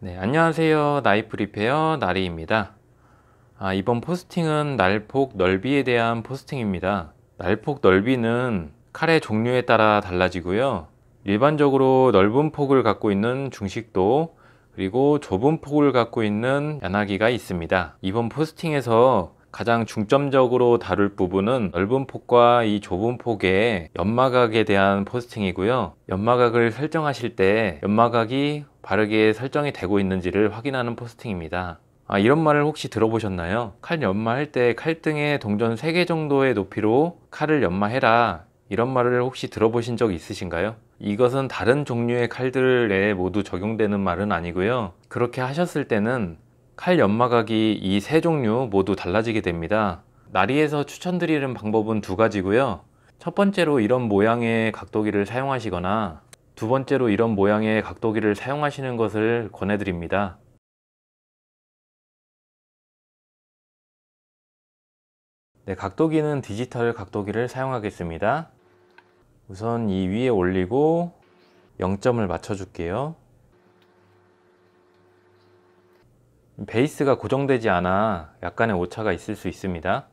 네, 안녕하세요. 나이프 리페어 나리입니다. 아, 이번 포스팅은 날폭 넓이에 대한 포스팅입니다. 날폭 넓이는 칼의 종류에 따라 달라지고요. 일반적으로 넓은 폭을 갖고 있는 중식도 그리고 좁은 폭을 갖고 있는 연하기가 있습니다. 이번 포스팅에서 가장 중점적으로 다룰 부분은 넓은 폭과 이 좁은 폭의 연마각에 대한 포스팅이고요. 연마각을 설정하실 때 연마각이 바르게 설정이 되고 있는지를 확인하는 포스팅입니다. 아, 이런 말을 혹시 들어보셨나요? 칼 연마할 때 칼등에 동전 3개 정도의 높이로 칼을 연마해라 이런 말을 혹시 들어보신 적 있으신가요? 이것은 다른 종류의 칼들에 모두 적용되는 말은 아니고요. 그렇게 하셨을 때는 칼 연마각이 이 세 종류 모두 달라지게 됩니다. 나리에서 추천드리는 방법은 두 가지고요. 첫 번째로 이런 모양의 각도기를 사용하시거나 두 번째로 이런 모양의 각도기를 사용하시는 것을 권해드립니다. 네, 각도기는 디지털 각도기를 사용하겠습니다. 우선 이 위에 올리고 0점을 맞춰줄게요. 베이스가 고정되지 않아 약간의 오차가 있을 수 있습니다.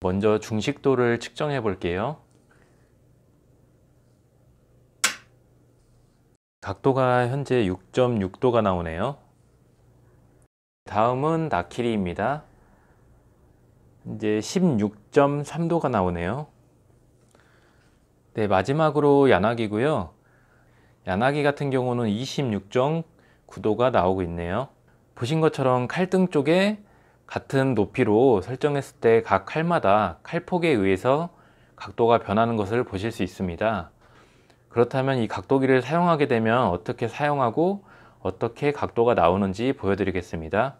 먼저 중식도를 측정해 볼게요. 각도가 현재 6.6도가 나오네요. 다음은 나키리입니다. 이제 16.3도가 나오네요. 네, 마지막으로 야나기고요. 야나기 같은 경우는 26.9도가 나오고 있네요. 보신 것처럼 칼등 쪽에 같은 높이로 설정했을 때 각 칼마다 칼폭에 의해서 각도가 변하는 것을 보실 수 있습니다. 그렇다면 이 각도기를 사용하게 되면 어떻게 사용하고 어떻게 각도가 나오는지 보여드리겠습니다.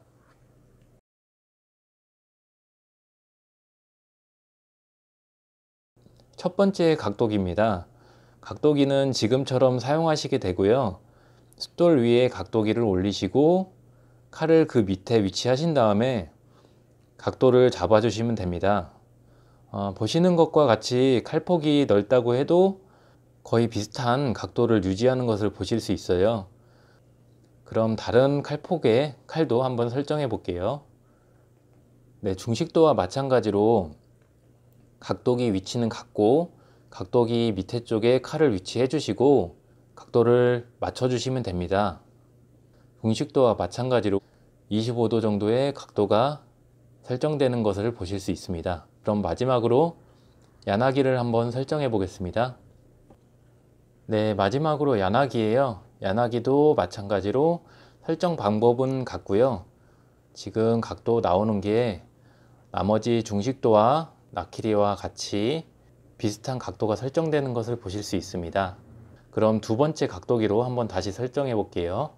첫 번째 각도기입니다. 각도기는 지금처럼 사용하시게 되고요. 숫돌 위에 각도기를 올리시고 칼을 그 밑에 위치하신 다음에 각도를 잡아주시면 됩니다. 어, 보시는 것과 같이 칼폭이 넓다고 해도 거의 비슷한 각도를 유지하는 것을 보실 수 있어요. 그럼 다른 칼폭의 칼도 한번 설정해 볼게요. 네, 중식도와 마찬가지로 각도기 위치는 같고 각도기 밑에 쪽에 칼을 위치해 주시고 각도를 맞춰 주시면 됩니다. 공식도와 마찬가지로 25도 정도의 각도가 설정되는 것을 보실 수 있습니다. 그럼 마지막으로 야나기를 한번 설정해 보겠습니다. 네, 마지막으로 야나기예요. 야나기도 마찬가지로 설정 방법은 같고요. 지금 각도 나오는 게 나머지 중식도와 나키리와 같이 비슷한 각도가 설정되는 것을 보실 수 있습니다. 그럼 두 번째 각도기로 한번 다시 설정해 볼게요.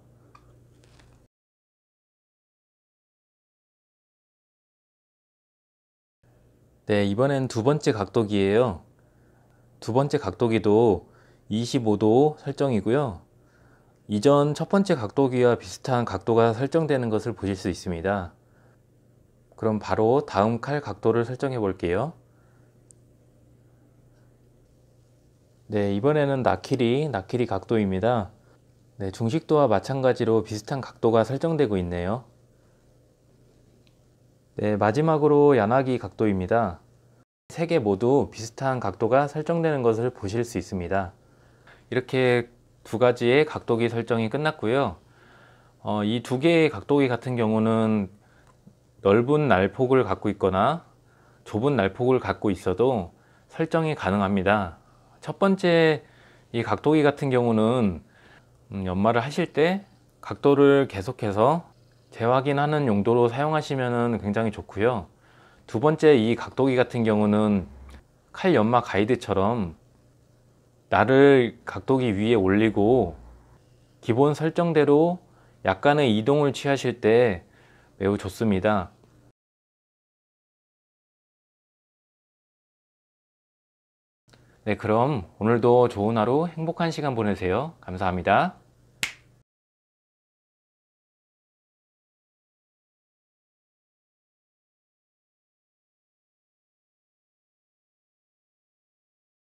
네, 이번엔 두 번째 각도기예요. 두 번째 각도기도 25도 설정이고요. 이전 첫 번째 각도기와 비슷한 각도가 설정되는 것을 보실 수 있습니다. 그럼 바로 다음 칼 각도를 설정해 볼게요. 네, 이번에는 나키리, 나키리 각도입니다. 네, 중식도와 마찬가지로 비슷한 각도가 설정되고 있네요. 네, 마지막으로 야나기 각도입니다. 3개 모두 비슷한 각도가 설정되는 것을 보실 수 있습니다. 이렇게 두 가지의 각도기 설정이 끝났고요. 어, 이 두 개의 각도기 같은 경우는 넓은 날폭을 갖고 있거나 좁은 날폭을 갖고 있어도 설정이 가능합니다. 첫 번째 이 각도기 같은 경우는 음, 연마를 하실 때 각도를 계속해서 재확인하는 용도로 사용하시면 굉장히 좋고요 두 번째 이 각도기 같은 경우는 칼 연마 가이드처럼 나를 각도기 위에 올리고 기본 설정대로 약간의 이동을 취하실 때 매우 좋습니다 네 그럼 오늘도 좋은 하루 행복한 시간 보내세요 감사합니다